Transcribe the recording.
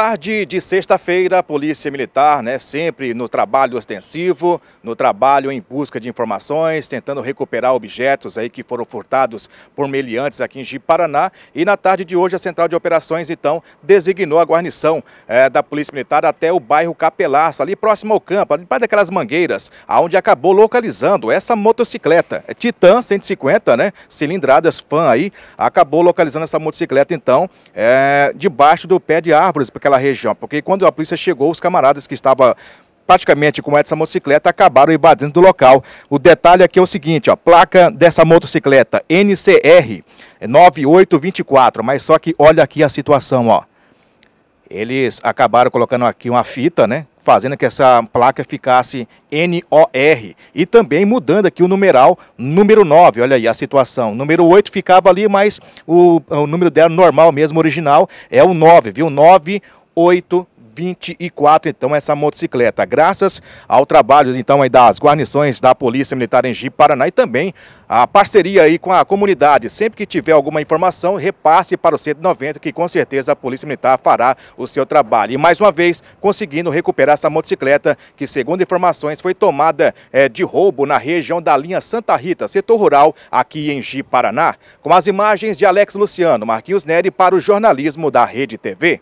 tarde de sexta-feira, a Polícia Militar, né, sempre no trabalho ostensivo, no trabalho em busca de informações, tentando recuperar objetos aí que foram furtados por meliantes aqui em Jiparaná. E na tarde de hoje, a Central de Operações, então, designou a guarnição é, da Polícia Militar até o bairro Capelaço, ali próximo ao campo, ali perto daquelas mangueiras, aonde acabou localizando essa motocicleta. É Titan 150, né, cilindradas, fan aí, acabou localizando essa motocicleta, então, é, debaixo do pé de árvores, porque naquela região, porque quando a polícia chegou, os camaradas que estavam praticamente com essa motocicleta acabaram invadindo do local. O detalhe aqui é o seguinte, ó, placa dessa motocicleta NCR 9824, é mas só que olha aqui a situação, ó. Eles acabaram colocando aqui uma fita, né? Fazendo que essa placa ficasse NOR. E também mudando aqui o numeral número 9. Olha aí a situação. Número 8 ficava ali, mas o, o número dela normal mesmo, original, é o 9, viu? 9 8 24, então, essa motocicleta. Graças ao trabalho, então, aí das guarnições da Polícia Militar em Jipe, Paraná e também a parceria aí com a comunidade. Sempre que tiver alguma informação, repasse para o 190, que com certeza a Polícia Militar fará o seu trabalho. E mais uma vez, conseguindo recuperar essa motocicleta, que segundo informações foi tomada é, de roubo na região da linha Santa Rita, setor rural, aqui em Jipe, Paraná. Com as imagens de Alex Luciano, Marquinhos Neri para o jornalismo da Rede TV.